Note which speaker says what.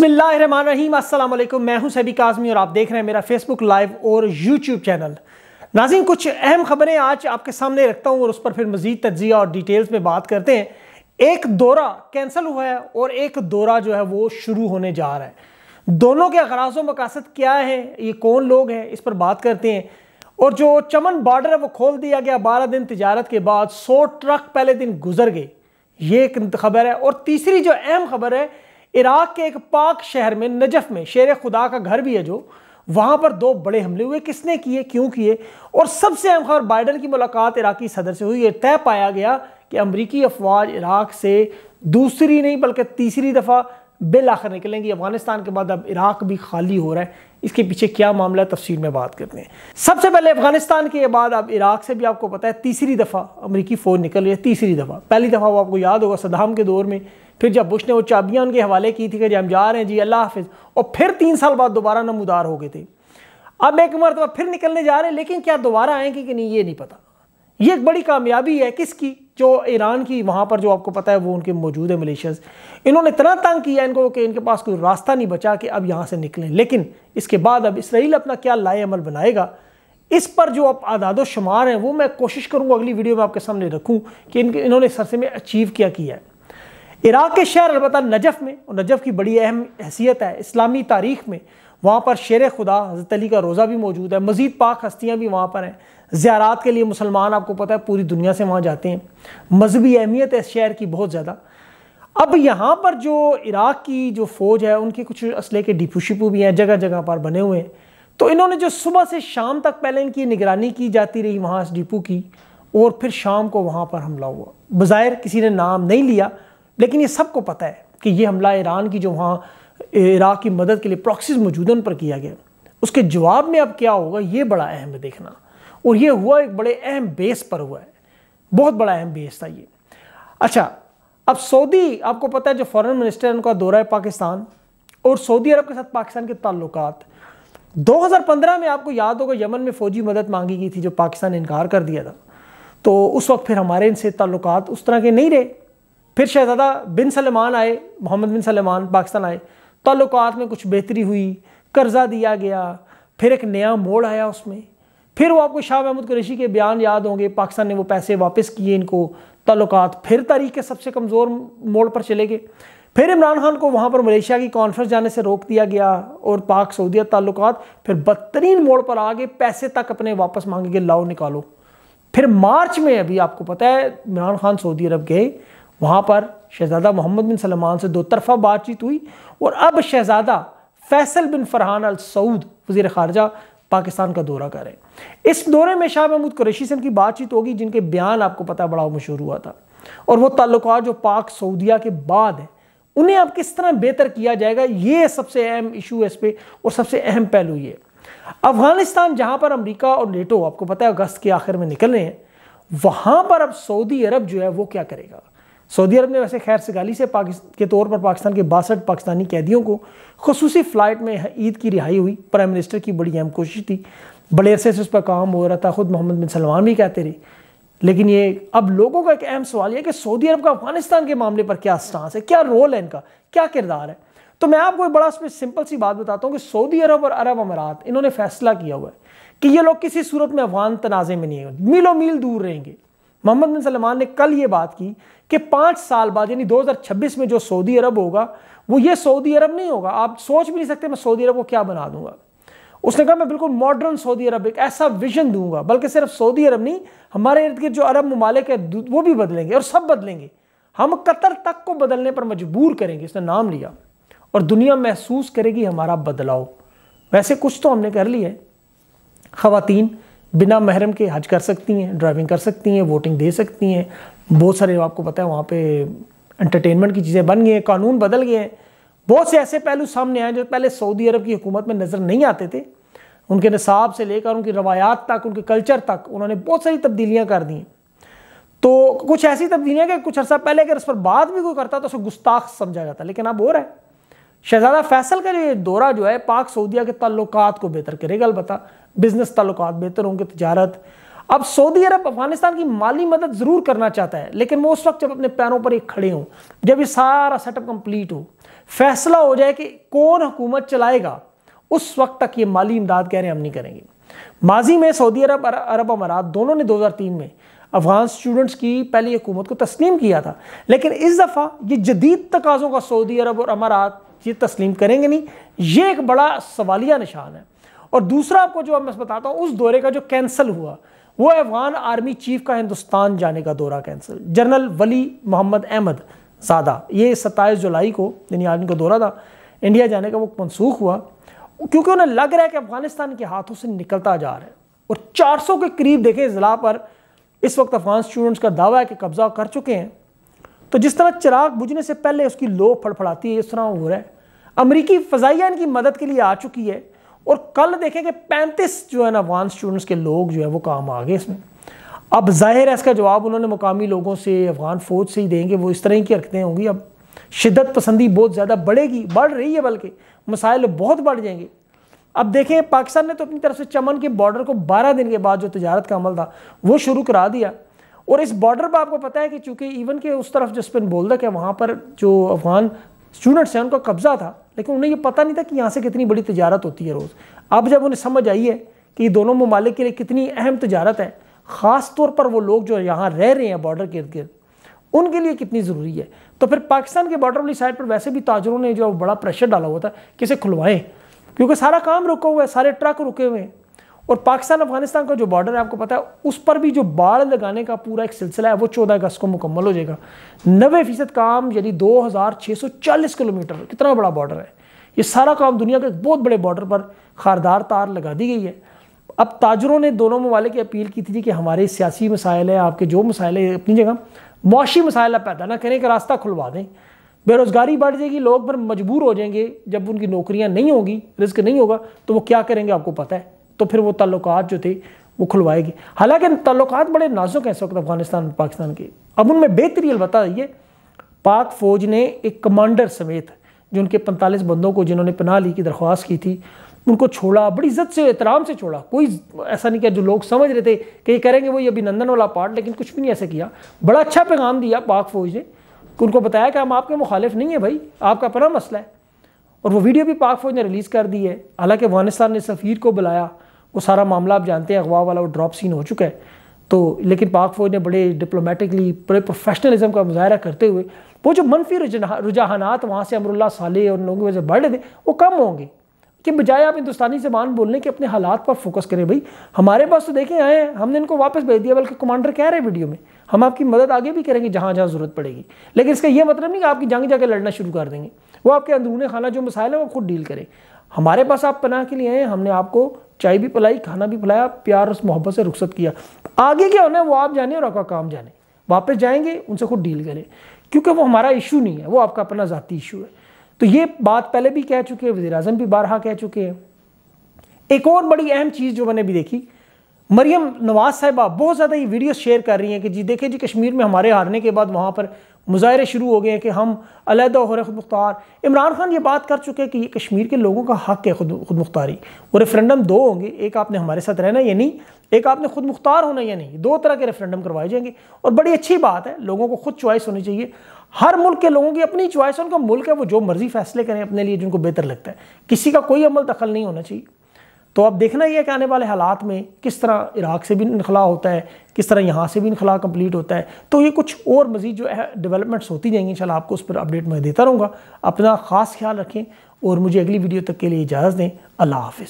Speaker 1: बिसमीम मैं हूं सभी काजमी और आप देख रहे हैं मेरा फेसबुक लाइव और यूट्यूब चैनल नाजिम कुछ अहम खबरें आज आपके सामने रखता हूं और उस पर फिर मज़ीद तजिया और डिटेल्स में बात करते हैं एक दौरा कैंसिल हुआ है और एक दौरा जो है वो शुरू होने जा रहा है दोनों के अगराज मकासद क्या है ये कौन लोग हैं इस पर बात करते हैं और जो चमन बॉर्डर है वो खोल दिया गया बारह दिन तजारत के बाद सौ ट्रक पहले दिन गुजर गए ये एक खबर है और तीसरी जो अहम खबर है इराक के एक पाक शहर में नजफ में शेर खुदा का घर भी है जो वहां पर दो बड़े हमले हुए किसने किए क्यों किए और सबसे अहम खबर बाइडन की मुलाकात इराकी सदर से हुई ये तय पाया गया कि अमरीकी अफवाज इराक से दूसरी नहीं बल्कि तीसरी दफ़ा बिल आखिर निकलेंगी अफगानिस्तान के बाद अब इराक भी खाली हो रहा है इसके पीछे क्या मामला है तफसील में बात करते हैं सबसे पहले अफगानिस्तान के बाद अब इराक से भी आपको पता है तीसरी दफ़ा अमरीकी फ़ौज निकल रही है तीसरी दफ़ा पहली दफ़ा वो आपको याद होगा सदाम के दौर में फिर जब बुश ने वो चाबियाँ उनके हवाले की थी कि जब हम जा रहे हैं जी अल्लाह हाफिज और फिर तीन साल बाद दोबारा नमदार हो गए थे अब एक मरतबा फिर निकलने जा रहे हैं लेकिन क्या दोबारा आएंगे कि नहीं ये नहीं पता ये एक बड़ी कामयाबी है किसकी जो ईरान की वहाँ पर जो आपको पता है वो उनके मौजूद है मलेशियाज इन्होंने इतना तंग किया इनको कि इनके पास कोई रास्ता नहीं बचा कि अब यहाँ से निकलें लेकिन इसके बाद अब इसराइल अपना क्या लाए अमल बनाएगा इस पर जो आप आदाद शुमार हैं वो मैं कोशिश करूँगा अगली वीडियो में आपके सामने रखूँ कि इन इन्होंने सरसे में अचीव क्या किया है इराक़ के शहर अलबत् नजफ़ में और नजफ़ की बड़ी अहम हैसियत है इस्लामी तारीख़ में वहाँ पर शेर खुदा हज़रत अली का रोज़ा भी मौजूद है मज़ीद पाक हस्तियाँ भी वहाँ पर हैं ज़्यारात के लिए मुसलमान आपको पता है पूरी दुनिया से वहाँ जाते हैं मजहबी अहमियत है इस शहर की बहुत ज़्यादा अब यहाँ पर जो इराक़ की जो फ़ौज है उनके कुछ असले के डिपू शिपू भी हैं जगह जगह पर बने हुए हैं तो इन्होंने जो सुबह से शाम तक पहले इनकी निगरानी की जाती रही वहाँ इस डिपू की और फिर शाम को वहाँ पर हमला हुआ बाज़ाहिर किसी ने नाम नहीं लिया लेकिन ये सबको पता है कि ये हमला ईरान की जो वहाँ इराक की मदद के लिए प्रॉक्सीज मौजूदन पर किया गया उसके जवाब में अब क्या होगा ये बड़ा अहम है देखना और ये हुआ एक बड़े अहम बेस पर हुआ है बहुत बड़ा अहम बेस था ये अच्छा अब सऊदी आपको पता है जो फॉरेन मिनिस्टर है उनका दौरा है पाकिस्तान और सऊदी अरब के साथ पाकिस्तान के ताल्लुक 2015 में आपको याद होगा यमन में फौजी मदद मांगी गई थी जो पाकिस्तान ने इनकार कर दिया था तो उस वक्त फिर हमारे इनसे ताल्लुक उस तरह के नहीं रहे फिर शहज़ादा बिन सलेमान आए मोहम्मद बिन सलेमान पाकिस्तान आए ताल्लुक में कुछ बेहतरी हुई कर्ज़ा दिया गया फिर एक नया मोड़ आया उसमें फिर वो आपको शाह महमूद कुरेशी के बयान याद होंगे पाकिस्तान ने वो पैसे वापस किए इनको ताल्लुक फिर तारीख के सबसे कमज़ोर मोड़ पर चले गए फिर इमरान खान को वहाँ पर मलेशिया की कॉन्फ्रेंस जाने से रोक दिया गया और पाक सऊदिया ताल्लुक फिर बदतरीन मोड़ पर आ गए पैसे तक अपने वापस मांगे गए लाओ निकालो फिर मार्च में अभी आपको पता है इमरान खान सऊदी अरब गए वहाँ पर शहज़ादा मोहम्मद बिन सलमान से दो तरफ़ा बातचीत हुई और अब शहज़ादा फैसल बिन फरहान अल सऊद वज़ी ख़ारजा पाकिस्तान का दौरा करें इस दौरे में शाह महमूद कुरैशी से उनकी बातचीत होगी जिनके बयान आपको पता बड़ा मशहूर हुआ था और वो ताल्लुक जो पाक सऊदिया के बाद हैं उन्हें अब किस तरह बेहतर किया जाएगा ये सबसे अहम इशू है इस पर और सबसे अहम पहलू ये अफगानिस्तान जहाँ पर अमरीका और नेटो आपको पता है अगस्त के आखिर में निकल रहे हैं वहाँ पर अब सऊदी अरब जो है वो क्या करेगा सऊदी अरब ने वैसे खैर सगाली से के तौर पर पाकिस्तान के बासठ पाकिस्तानी कैदियों को खसूस फ़्लाइट में ईद की रिहाई हुई प्राइम मिनिस्टर की बड़ी अहम कोशिश थी बड़े अरसे से उस पर काम हो रहा था खुद मोहम्मद बिन सलमान भी कहते रहे लेकिन ये अब लोगों का एक अहम सवाल यह कि सऊदी अरब का अफगानिस्तान के मामले पर क्या स्टांस है क्या रोल है इनका क्या किरदार है तो मैं आपको एक बड़ा उसमें सिंपल सी बात बताता हूँ कि सऊदी अरब और अरब अमारात इन्होंने फैसला किया हुआ है कि ये लोग किसी सूरत में अफगान तनाज़े में नहीं होंगे मीलों मील दूर रहेंगे मोहम्मद बिन सलमान ने कल ये बात की कि पाँच साल बाद यानी 2026 में जो सऊदी अरब होगा वो ये सऊदी अरब नहीं होगा आप सोच भी नहीं सकते मैं सऊदी अरब को क्या बना दूंगा उसने कहा मैं बिल्कुल मॉडर्न सऊदी अरब एक ऐसा विजन दूंगा बल्कि सिर्फ सऊदी अरब नहीं हमारे इर्द गिर्द जो अरब ममालिक है वो भी बदलेंगे और सब बदलेंगे हम कतर तक को बदलने पर मजबूर करेंगे उसने नाम लिया और दुनिया महसूस करेगी हमारा बदलाव वैसे कुछ तो हमने कर लिया है खातन बिना महरम के हज कर सकती हैं ड्राइविंग कर सकती हैं वोटिंग दे सकती हैं बहुत सारे आपको पता है वहाँ पे एंटरटेनमेंट की चीज़ें बन गई हैं कानून बदल गए हैं बहुत से ऐसे पहलू सामने आए जो पहले सऊदी अरब की हुकूमत में नज़र नहीं आते थे उनके नसाब से लेकर उनकी रवायात तक उनके कल्चर तक उन्होंने बहुत सारी तब्दीलियाँ कर दी तो कुछ ऐसी तब्दीलियाँ कि कुछ अर्सा पहले अगर इस पर बात भी कोई करता तो उसे गुस्ताख समझा जाता लेकिन अब हो रहा है शहजादा फैसल का ये दौरा जो है पाक सऊदिया के ताल्लुक को बेहतर करेगा अलबत् बिजनेस ताल्लुक बेहतर होंगे तजारत अब सऊदी अरब अफगानिस्तान की माली मदद ज़रूर करना चाहता है लेकिन वो उस वक्त जब अपने पैरों पर एक खड़े हों जब ये सारा सेटअप कंप्लीट हो फैसला हो जाए कि कौन हुकूमत चलाएगा उस वक्त तक ये माली इमदाद कह रहे हैं हम नहीं करेंगे माजी में सऊदी अरब अरब अमारात दोनों ने 2003 में अफगान स्टूडेंट्स की पहली हुकूमत को तस्लीम किया था लेकिन इस दफ़ा ये जदीद तकाज़ों का सऊदी अरब और अमारात ये तस्लीम करेंगे नहीं ये एक बड़ा सवालिया निशान है और दूसरा आपको जो मैं बताता हूँ उस दौरे का जो कैंसिल हुआ वो अफगान आर्मी चीफ का हिंदुस्तान जाने का दौरा कैंसिल जनरल वली मोहम्मद अहमद ज़्यादा ये सत्ताईस जुलाई को यानी आर्मी का दौरा था इंडिया जाने का वो मनसूख हुआ क्योंकि उन्हें लग रहा है कि अफगानिस्तान के हाथों से निकलता जा रहा है और 400 के करीब देखें ज़िला पर इस वक्त अफगान स्टूडेंट्स का दावा है कि कब्जा कर चुके हैं तो जिस तरह चिराग बुझने से पहले उसकी लो फड़फड़ाती है इस तरह हो रहा है अमरीकी फजाइया इनकी मदद के लिए आ चुकी है और कल देखें कि पैंतीस जो है ना अफगान स्टूडेंट्स के लोग जो है वो काम आ गए इसमें अब जाहिर है इसका जवाब उन्होंने मुकामी लोगों से अफगान फ़ौज से ही देंगे वो इस तरह की हरकतें होंगी अब शिदत पसंदी बहुत ज़्यादा बढ़ेगी बढ़ रही है बल्कि मसाइल बहुत बढ़ जाएंगे अब देखें पाकिस्तान ने तो अपनी तरफ से चमन के बॉर्डर को 12 दिन के बाद जो तजारत का अमल था वो शुरू करा दिया और इस बॉर्डर पर आपको पता है कि चूंकि इवन के उस तरफ जो स्पिन बोल्दक है वहाँ पर जो अफगान स्टूडेंट्स हैं उनका कब्ज़ा था लेकिन उन्हें ये पता नहीं था कि यहाँ से कितनी बड़ी तजारत होती है रोज़ अब जब उन्हें समझ आई है कि ये दोनों ममालिक के लिए कितनी अहम तजारत है ख़ास तौर पर वो लोग जो यहाँ रह रहे हैं बॉर्डर के इर्द गिर्द उनके लिए कितनी ज़रूरी है तो फिर पाकिस्तान के बॉर्डर वाली साइड पर वैसे भी ताजरों ने जो बड़ा प्रेशर डाला हुआ था कि इसे खुलवाएं क्योंकि सारा काम रुका हुआ है सारे ट्रक रुके हुए हैं और पाकिस्तान अफगानिस्तान का जो बॉर्डर है आपको पता है उस पर भी जो बाढ़ लगाने का पूरा एक सिलसिला है वो चौदह अगस्त को मुकम्मल हो जाएगा नबे फीसद काम यानी दो हज़ार छः सौ चालीस किलोमीटर कितना बड़ा बॉर्डर है ये सारा काम दुनिया के बहुत बड़े बॉर्डर पर खारदार तार लगा दी गई है अब ताजरों ने दोनों ममालिक अपील की थी कि हमारे सियासी मसाइल हैं आपके जो मसाइल है अपनी जगह मुआशी मसाइल पैदा ना करें कि रास्ता खुलवा दें बेरोज़गारी बढ़ जाएगी लोग पर मजबूर हो जाएंगे जब उनकी नौकरियां नहीं होगी रिस्क नहीं होगा तो वो क्या करेंगे आपको पता है तो फिर वो ताल्लुकात जो थे वो खुलवाएगी हालांकि तल्लुक बड़े नाजुक हैं इस वक्त अफगानिस्तान पाकिस्तान के अब उनमें बेहतरी अलबत् ये पाक फ़ौज ने एक कमांडर समेत जो उनके पैंतालीस बंदों को जिन्होंने पनाह ली की दरख्वास्त की थी उनको छोड़ा बड़ी इज्जत से एहतराम से छोड़ा कोई ऐसा नहीं किया जो लोग समझ रहे थे कि ये करेंगे वो ये अभिनंदन वाला पार्ट लेकिन कुछ भी नहीं ऐसा किया बड़ा अच्छा पैगाम दिया पाक फ़ौज ने उनको बताया कि हम आपके मुखालिफ नहीं है भाई आपका अपना मसला है और वो वीडियो भी पाक फ़ौज ने रिलीज़ कर दी है हालांकि अफगानिस्तान ने सफ़ीर को बुलाया वो सारा मामला आप जानते हैं अगवा वाला वो ड्रॉप सीन हो चुका है तो लेकिन पाक फौज ने बड़े डिप्लोमेटिकली बड़े प्रोफेशनलिज्म का मुजाहरा करते हुए वो जो मनफी रुझानात वहाँ से अमरुल्ला साले और लोगों की से बढ़ रहे थे वो कम होंगे कि बजाय आप हिंदुस्तानी जबान बोलने के अपने हालात पर फोकस करें भाई हमारे पास तो देखें आए हैं हमने इनको वापस भेज दिया बल्कि कमांडर कह रहे हैं वीडियो में हम आपकी मदद आगे भी करेंगे जहाँ जहाँ ज़रूरत पड़ेगी लेकिन इसका यह मतलब नहीं कि आपकी जंग जाकर लड़ना शुरू कर देंगे वो आपके अंदरूनी खाना जो मसाइल है वो खुद डील करें हमारे पास आप पनाह के लिए आए हमने आपको चाय भी पिलाई खाना भी पिलाया प्यार उस मोहब्बत से रुखसत किया आगे क्या होना है वो आप जाने और आपका काम जाने वापस जाएंगे उनसे खुद डील करें क्योंकि वो हमारा इशू नहीं है वो आपका अपना ज़ाती इशू है तो ये बात पहले भी कह चुके हैं वजीर अजम भी बारहा कह चुके हैं एक और बड़ी अहम चीज़ जो मैंने भी देखी मरियम नवाज साहिबा बहुत ज़्यादा ये वीडियो शेयर कर रही हैं कि जी देखें जी कश्मीर में हमारे हारने के बाद वहाँ पर मुजाहरे शुरू हो गए हैं कि हम अलहदा हो रहे खुद मुख्तार इमरान खान ये बात कर चुके हैं कि ये कश्मीर के लोगों का हक है खुद खुद मुख्तारी वो रेफरेंडम दो होंगे एक आपने हमारे साथ रहना या नहीं एक आपने खुद मुख्तार होना या नहीं दो तरह के रेफरेंडम करवाए जाएंगे और बड़ी अच्छी बात है लोगों को खुद चॉइस होनी चाहिए हर मुल्क के लोगों की अपनी चॉइस उनका मुल्क है वो जो मर्ज़ी फैसले करें अपने लिए जिनको बेहतर लगता है किसी का कोई अमल दखल नहीं होना चाहिए तो अब देखना ही है कि आने वाले हालात में किस तरह इराक से भी इनखला होता है किस तरह यहाँ से भी इनखला कंप्लीट होता है तो ये कुछ और मज़ीद जो है डेवलपमेंट्स होती जाएंगी इंशाल्लाह आपको उस पर अपडेट मैं देता रहूँगा अपना ख़ास ख्याल रखें और मुझे अगली वीडियो तक के लिए इजाज़त दें अल्लाह हाफ